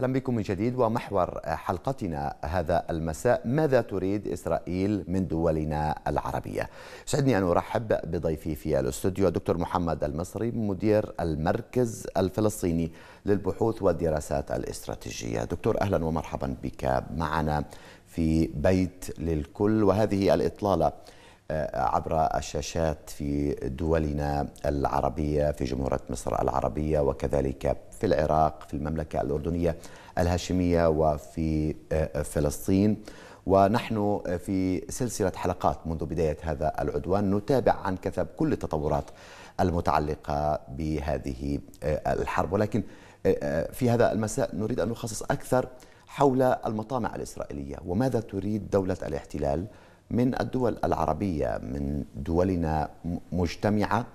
اهلا بكم من جديد ومحور حلقتنا هذا المساء ماذا تريد اسرائيل من دولنا العربيه؟ يسعدني ان ارحب بضيفي في الاستوديو دكتور محمد المصري مدير المركز الفلسطيني للبحوث والدراسات الاستراتيجيه. دكتور اهلا ومرحبا بك معنا في بيت للكل وهذه الاطلاله آه، عبر الشاشات في دولنا العربية في جمهورية مصر العربية وكذلك في العراق في المملكة الأردنية الهاشمية وفي آه، فلسطين ونحن في سلسلة حلقات منذ بداية هذا العدوان نتابع عن كثب كل التطورات المتعلقة بهذه آه، الحرب ولكن في هذا المساء نريد أن نخصص أكثر حول المطامع الإسرائيلية وماذا تريد دولة الاحتلال من الدول العربية من دولنا مجتمعة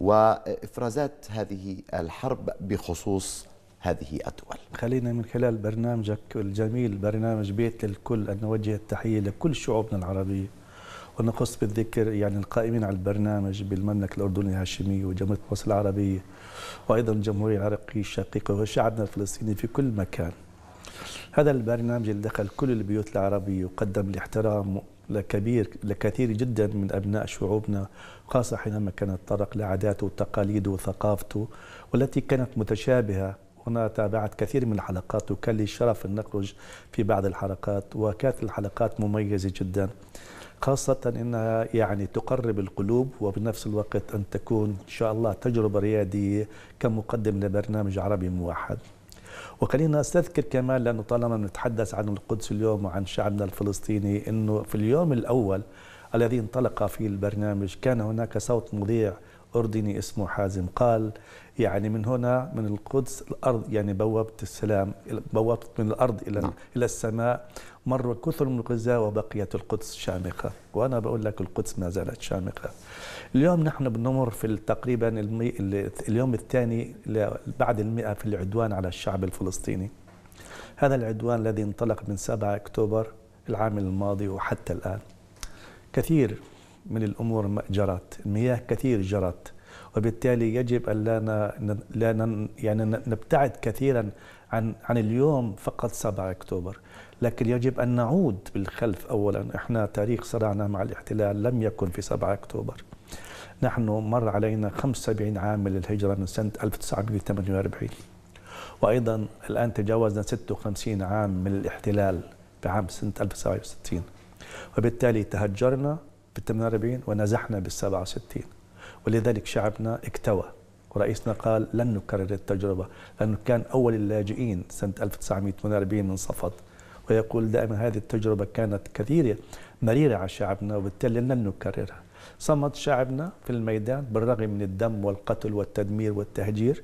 وإفرازات هذه الحرب بخصوص هذه الدول خلينا من خلال برنامجك الجميل برنامج بيت للكل أن نوجه التحية لكل شعوبنا العربية ونخص بالذكر يعني القائمين على البرنامج بالمملكة الأردنية الهاشمية وجمهورية مصر العربية وأيضا الجمهورية العراقية الشقيقة وشعبنا الفلسطيني في كل مكان هذا البرنامج اللي دخل كل البيوت العربية وقدم الاحترام لكبير لكثير جدا من أبناء شعوبنا خاصة حينما كان يتطرق لعاداته وتقاليده وثقافته والتي كانت متشابهة هنا تابعت كثير من الحلقات وكان لي الشرف أن نخرج في بعض الحلقات وكانت الحلقات مميزة جدا خاصة أنها يعني تقرب القلوب وبنفس الوقت أن تكون إن شاء الله تجربة ريادية كمقدم لبرنامج عربي موحد وخلينا نستذكر كمان لأنه طالما نتحدث عن القدس اليوم وعن شعبنا الفلسطيني أنه في اليوم الأول الذي انطلق فيه البرنامج كان هناك صوت مذيع أردني اسمه حازم قال يعني من هنا من القدس الأرض يعني بوابة السلام بوابة من الأرض إلى نعم. إلى السماء مر كثر من الغزاة وبقيت القدس شامخة وأنا بقول لك القدس ما زالت شامخة اليوم نحن بنمر في تقريبا المي... اليوم الثاني بعد المئة في العدوان على الشعب الفلسطيني هذا العدوان الذي انطلق من 7 أكتوبر العام الماضي وحتى الآن كثير من الأمور جرت المياه كثير جرت وبالتالي يجب أن لا, لا يعني نبتعد كثيرا عن عن اليوم فقط 7 اكتوبر لكن يجب ان نعود بالخلف اولا احنا تاريخ صراعنا مع الاحتلال لم يكن في 7 اكتوبر نحن مر علينا 75 عام من الهجره من سنه 1948 وايضا الان تجاوزنا 56 عام من الاحتلال في عام سنه 1967 وبالتالي تهجرنا بال 48 ونزحنا بال 67 ولذلك شعبنا اكتوى ورئيسنا قال لن نكرر التجربة لأنه كان أول اللاجئين سنة 1948 من صفد ويقول دائما هذه التجربة كانت كثيرة مريرة على شعبنا وبالتالي لن نكررها صمد شعبنا في الميدان بالرغم من الدم والقتل والتدمير والتهجير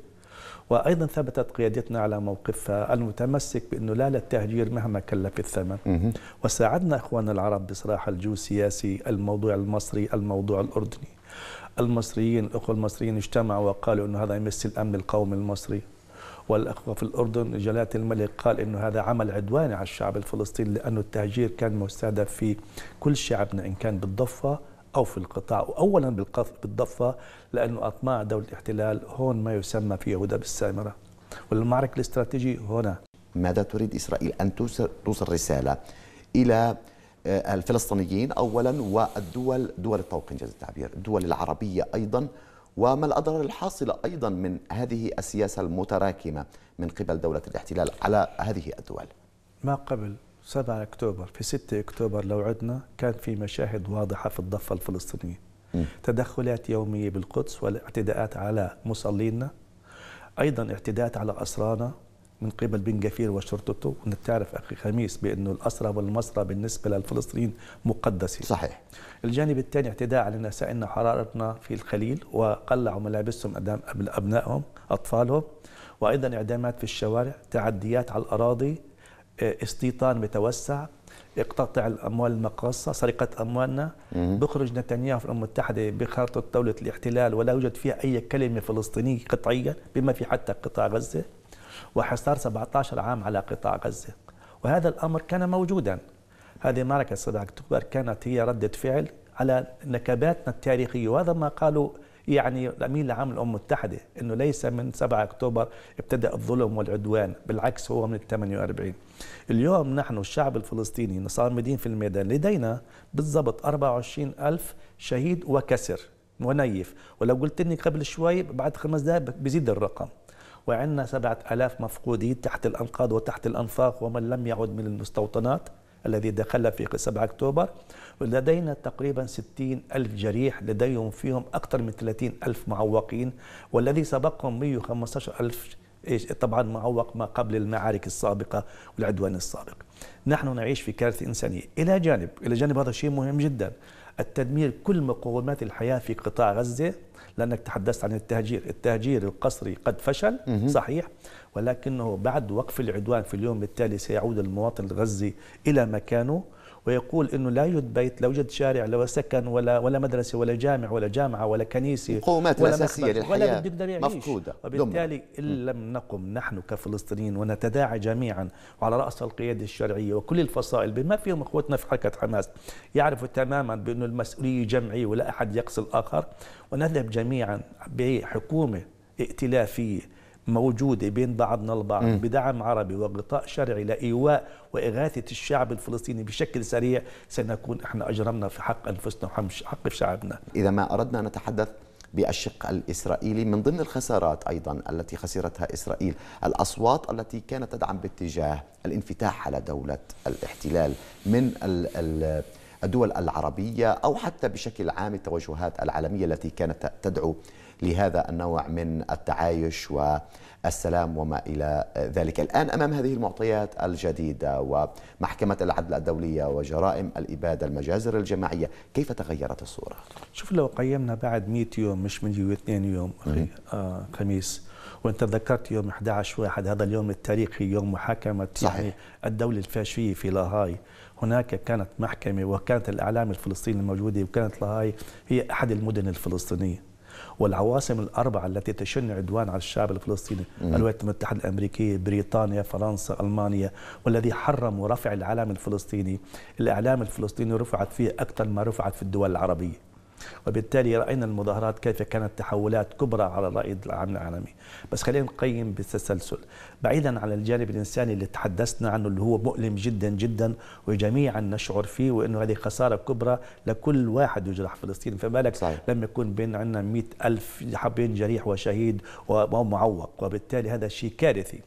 وايضا ثبتت قيادتنا على موقفها المتمسك بانه لا للتهجير مهما كلف الثمن وساعدنا اخواننا العرب بصراحه الجو السياسي الموضوع المصري الموضوع الاردني المصريين الاخوه المصريين اجتمعوا وقالوا انه هذا يمس الامن القومي المصري والأخوة في الأردن جلالة الملك قال أنه هذا عمل عدواني على الشعب الفلسطيني لأنه التهجير كان مستهدف في كل شعبنا إن كان بالضفة أو في القطاع وأولا بالضفة لأنه أطماع دولة الاحتلال هون ما يسمى في يهودا بالسامرة والمعركة الاستراتيجية هنا ماذا تريد إسرائيل أن توصل رسالة إلى آه، الفلسطينيين أولا والدول دول الطوق إنجاز التعبير الدول العربية أيضا وما الأضرار الحاصلة أيضا من هذه السياسة المتراكمة من قبل دولة الاحتلال على هذه الدول ما قبل 7 اكتوبر في 6 اكتوبر لو عدنا كان في مشاهد واضحه في الضفه الفلسطينيه تدخلات يوميه بالقدس والاعتداءات على مصلينا ايضا اعتداءات على اسرانا من قبل بن جفير وشرطته وانت اخي خميس بانه الاسرى والمسرى بالنسبه للفلسطينيين مقدسه صحيح الجانب الثاني اعتداء على نسائنا حرارتنا في الخليل وقلعوا ملابسهم امام ابنائهم اطفالهم وايضا اعدامات في الشوارع تعديات على الاراضي استيطان متوسع اقتطع الاموال المقاصه سرقه اموالنا بخرج نتنياهو في الامم المتحده بخارطه دوله الاحتلال ولا يوجد فيها اي كلمه فلسطينيه قطعيه بما في حتى قطاع غزه وحصار 17 عام على قطاع غزه وهذا الامر كان موجودا هذه معركه 7 اكتوبر كانت هي رده فعل على نكباتنا التاريخيه وهذا ما قالوا يعني الامين العام للامم المتحده انه ليس من 7 اكتوبر ابتدا الظلم والعدوان بالعكس هو من 48 اليوم نحن الشعب الفلسطيني نصامدين في الميدان لدينا بالضبط 24 ألف شهيد وكسر ونيف ولو قلت لي قبل شوي بعد خمس دقائق بزيد الرقم وعندنا سبعة ألاف مفقودين تحت الأنقاض وتحت الأنفاق ومن لم يعد من المستوطنات الذي دخل في 7 أكتوبر ولدينا تقريبا 60 ألف جريح لديهم فيهم أكثر من 30 ألف معوقين والذي سبقهم 115 ألف طبعا معوق ما قبل المعارك السابقة والعدوان السابق نحن نعيش في كارثة إنسانية إلى جانب إلى جانب هذا شيء مهم جدا التدمير كل مقومات الحياة في قطاع غزة لأنك تحدثت عن التهجير التهجير القسري قد فشل صحيح ولكنه بعد وقف العدوان في اليوم التالي سيعود المواطن الغزي إلى مكانه ويقول انه لا يوجد بيت لا يوجد شارع لا سكن ولا ولا مدرسه ولا جامع ولا جامعه ولا كنيسه مقومات ولا اساسيه للحياه ولا بيقدر يعيش مفقوده وبالتالي ان لم نقم نحن كفلسطينيين ونتداعى جميعا وعلى راس القياده الشرعيه وكل الفصائل بما فيهم اخوتنا في حركه حماس يعرفوا تماما بانه المسؤوليه جمعيه ولا احد يقصي الاخر ونذهب جميعا بحكومه ائتلافيه موجودة بين بعضنا البعض م. بدعم عربي وغطاء شرعي لإيواء وإغاثة الشعب الفلسطيني بشكل سريع سنكون إحنا أجرمنا في حق أنفسنا وحق شعبنا إذا ما أردنا أن نتحدث بالشق الإسرائيلي من ضمن الخسارات أيضا التي خسرتها إسرائيل الأصوات التي كانت تدعم باتجاه الانفتاح على دولة الاحتلال من الدول العربية أو حتى بشكل عام التوجهات العالمية التي كانت تدعو لهذا النوع من التعايش والسلام وما إلى ذلك الآن أمام هذه المعطيات الجديدة ومحكمة العدل الدولية وجرائم الإبادة المجازر الجماعية كيف تغيرت الصورة؟ شوف لو قيمنا بعد 100 يوم مش من يوم اثنين يوم أخي آه خميس وانت ذكرت يوم 11 واحد هذا اليوم التاريخي يوم محاكمة يعني صحيح. يعني الدولة الفاشية في لاهاي هناك كانت محكمة وكانت الأعلام الفلسطيني الموجودة وكانت لاهاي هي أحد المدن الفلسطينية والعواصم الأربعة التي تشن عدوان على الشعب الفلسطيني الولايات المتحدة الأمريكية بريطانيا فرنسا ألمانيا والذي حرموا رفع العلم الفلسطيني الإعلام الفلسطيني رفعت فيه أكثر ما رفعت في الدول العربية وبالتالي راينا المظاهرات كيف كانت تحولات كبرى على الرائد العام العالمي بس خلينا نقيم بالتسلسل بعيدا عن الجانب الانساني اللي تحدثنا عنه اللي هو مؤلم جدا جدا وجميعا نشعر فيه وانه هذه خساره كبرى لكل واحد يجرح فلسطين فما بالك لما يكون بين عندنا 100 ألف جريح وشهيد ومعوق وبالتالي هذا شيء كارثي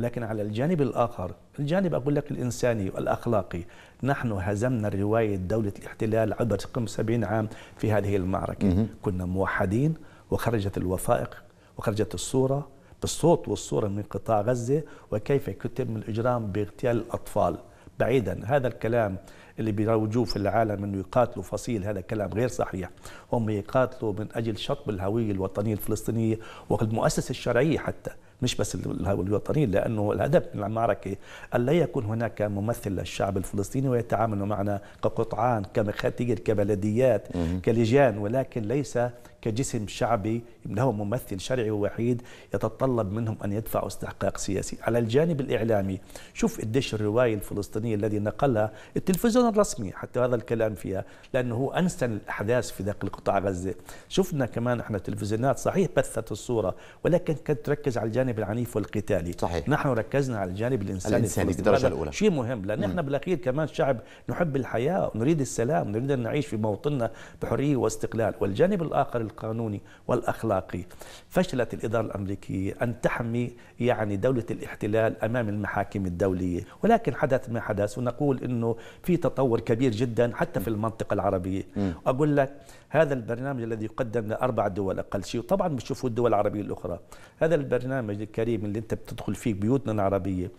لكن على الجانب الآخر الجانب أقول لك الإنساني والأخلاقي نحن هزمنا رواية دولة الاحتلال عبر قم 70 عام في هذه المعركة مم. كنا موحدين وخرجت الوثائق وخرجت الصورة بالصوت والصورة من قطاع غزة وكيف يتم الإجرام باغتيال الأطفال بعيدا هذا الكلام اللي بيروجوه في العالم انه يقاتلوا فصيل هذا كلام غير صحيح هم يقاتلوا من اجل شطب الهويه الوطنيه الفلسطينيه والمؤسسه الشرعيه حتى مش بس الوطنيين لانه الهدف من المعركه ان لا يكون هناك ممثل للشعب الفلسطيني ويتعامل معنا كقطعان كمخاتير كبلديات كلجان ولكن ليس كجسم شعبي له ممثل شرعي ووحيد يتطلب منهم أن يدفعوا استحقاق سياسي على الجانب الإعلامي شوف قديش الرواية الفلسطينية الذي نقلها التلفزيون الرسمي حتى هذا الكلام فيها لأنه هو أنسن الأحداث في داخل قطاع غزة شفنا كمان احنا التلفزيونات صحيح بثت الصورة ولكن كانت تركز على الجانب العنيف والقتالي صحيح. نحن ركزنا على الجانب الإنساني, الإنساني بالدرجة الأولى شيء مهم لأن احنا بالأخير كمان شعب نحب الحياة ونريد السلام نريد أن نعيش في موطننا بحرية واستقلال والجانب الآخر القانوني والأخلاقي فشلت الإدارة الأمريكية أن تحمي يعني دولة الاحتلال أمام المحاكم الدولية ولكن حدث ما حدث ونقول أنه في تطور كبير جدا حتى في المنطقة العربية أقول لك هذا البرنامج الذي يقدم لأربع دول أقل شيء وطبعا بنشوفه الدول العربية الأخرى هذا البرنامج الكريم اللي أنت بتدخل فيه بيوتنا العربية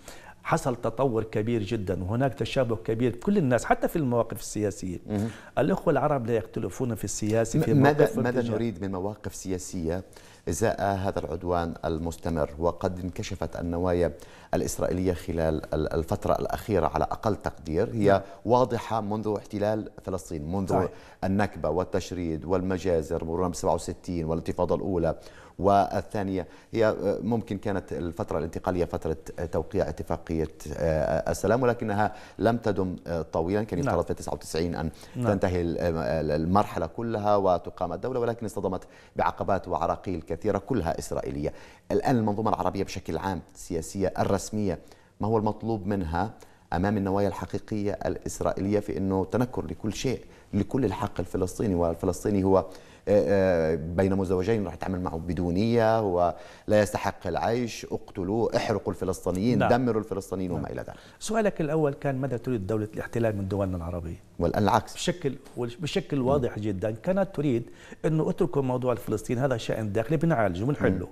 حصل تطور كبير جدا وهناك تشابه كبير كل الناس حتى في المواقف السياسية الأخوة العرب لا يختلفون في السياسة في ماذا, ماذا نريد من مواقف سياسية إزاء هذا العدوان المستمر وقد انكشفت النوايا الإسرائيلية خلال الفترة الأخيرة على أقل تقدير هي نعم. واضحة منذ احتلال فلسطين منذ صحيح. النكبة والتشريد والمجازر مرورا ب 67 والانتفاضة الأولى والثانية هي آه، ممكن كانت الفترة الانتقالية فترة توقيع اتفاقية آه، السلام ولكنها لم تدم آه، طويلا كان يفترض نعم. في 99 أن نعم. تنتهي المرحلة كلها وتقام الدولة ولكن اصطدمت بعقبات وعراقيل كثيرة كلها إسرائيلية الآن المنظومة العربية بشكل عام السياسية الرسمية ما هو المطلوب منها أمام النوايا الحقيقية الإسرائيلية في أنه تنكر لكل شيء لكل الحق الفلسطيني والفلسطيني هو آه، آه، بين مزوجين راح يتعامل معه بدونية ولا يستحق العيش اقتلوه احرقوا الفلسطينيين نعم. دمروا الفلسطينيين نعم. وما إلى ذلك سؤالك الأول كان ماذا تريد دولة الاحتلال من دولنا العربية والآن العكس بشكل, بشكل واضح م. جدا كانت تريد أنه اتركوا موضوع الفلسطين هذا شأن داخلي بنعالجه ونحله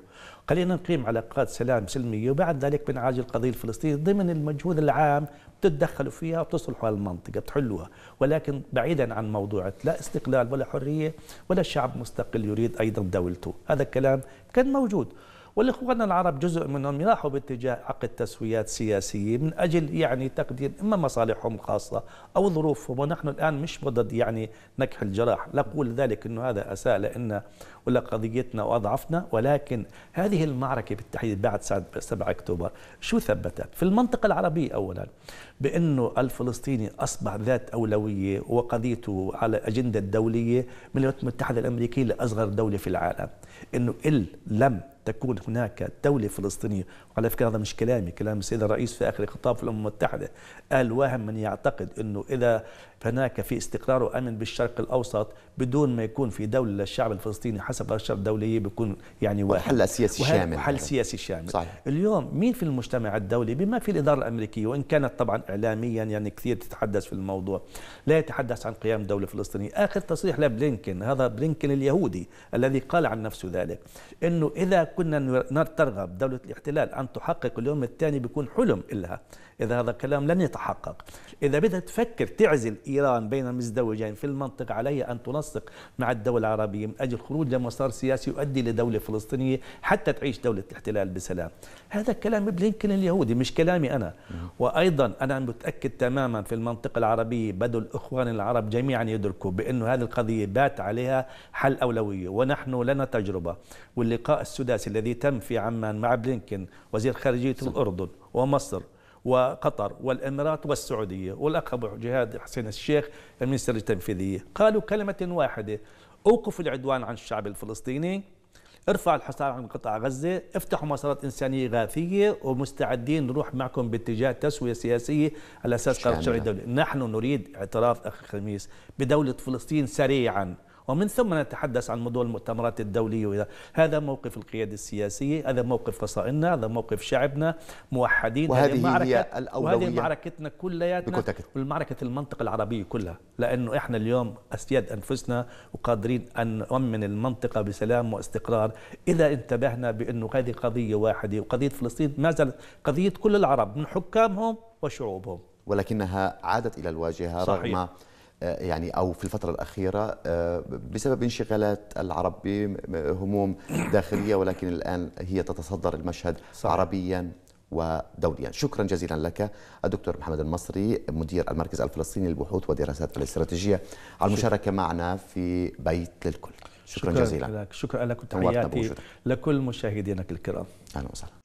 خلينا نقيم علاقات سلام سلميه وبعد ذلك بنعالج القضيه الفلسطينيه ضمن المجهود العام بتتدخلوا فيها وبتصلحوا المنطقه بتحلوها ولكن بعيدا عن موضوع لا استقلال ولا حريه ولا شعب مستقل يريد ايضا دولته هذا الكلام كان موجود والإخوان العرب جزء منهم راحوا باتجاه عقد تسويات سياسية من أجل يعني تقدير إما مصالحهم الخاصة أو ظروفهم ونحن الآن مش ضد يعني نكح الجراح نقول ذلك أنه هذا أساء لنا ولا قضيتنا وأضعفنا ولكن هذه المعركة بالتحديد بعد 7 أكتوبر شو ثبتت في المنطقة العربية أولا بأنه الفلسطيني أصبح ذات أولوية وقضيته على أجندة دولية من الولايات المتحدة الأمريكية لأصغر دولة في العالم أنه إل لم تكون هناك دولة فلسطينية وعلى فكرة هذا مش كلامي كلام السيد الرئيس في آخر خطاب في الأمم المتحدة قال واهم من يعتقد أنه إذا فهناك في استقرار وامن بالشرق الاوسط بدون ما يكون في دوله للشعب الفلسطيني حسب الشرط الدوليه بيكون يعني واحد حل سياسي شامل حل يعني. سياسي شامل صحيح. اليوم مين في المجتمع الدولي بما في الاداره الامريكيه وان كانت طبعا اعلاميا يعني كثير تتحدث في الموضوع لا يتحدث عن قيام دوله فلسطينيه اخر تصريح لبلينكن هذا بلينكن اليهودي الذي قال عن نفسه ذلك انه اذا كنا ترغب دوله الاحتلال ان تحقق اليوم الثاني بيكون حلم لها اذا هذا الكلام لن يتحقق اذا بدها تفكر تعزل إيران بين المزدوجين في المنطقة عليها أن تنسق مع الدول العربية من أجل خروج لمسار سياسي يؤدي لدولة فلسطينية حتى تعيش دولة احتلال بسلام هذا كلام بلينكن اليهودي مش كلامي أنا وأيضا أنا متأكد تماما في المنطقة العربية بدو الإخوان العرب جميعا يدركوا بانه هذه القضية بات عليها حل أولوية ونحن لنا تجربة واللقاء السداسي الذي تم في عمان مع بلينكن وزير خارجية الأردن ومصر وقطر والإمارات والسعودية والأخ أبو جهاد حسين الشيخ المنستر التنفيذية قالوا كلمة واحدة أوقفوا العدوان عن الشعب الفلسطيني ارفع الحصار عن قطاع غزة افتحوا مسارات إنسانية غاثية ومستعدين نروح معكم باتجاه تسوية سياسية على أساس قرار شرعي دولي نحن نريد اعتراف أخي خميس بدولة فلسطين سريعا ومن ثم نتحدث عن موضوع المؤتمرات الدولية وإذا هذا موقف القيادة السياسية هذا موقف فصائلنا هذا موقف شعبنا موحدين وهذه هي, هي الأولوية وهذه معركتنا كلياتنا والمعركة المنطقة العربية كلها لأنه إحنا اليوم أسياد أنفسنا وقادرين أن نؤمن المنطقة بسلام واستقرار إذا انتبهنا بأنه هذه قضية واحدة وقضية فلسطين ما زالت قضية كل العرب من حكامهم وشعوبهم ولكنها عادت إلى الواجهة صحيح. رغم آه، يعني او في الفتره الاخيره آه، بسبب انشغالات العرب بهموم داخليه ولكن الان هي تتصدر المشهد صح. عربيا ودوليا شكرا جزيلا لك الدكتور محمد المصري مدير المركز الفلسطيني للبحوث والدراسات الاستراتيجيه على المشاركه معنا في بيت للكل شكرا, شكرا جزيلا لك شكرا لك وتحياتي لكل مشاهدينك الكرام اهلا وسهلا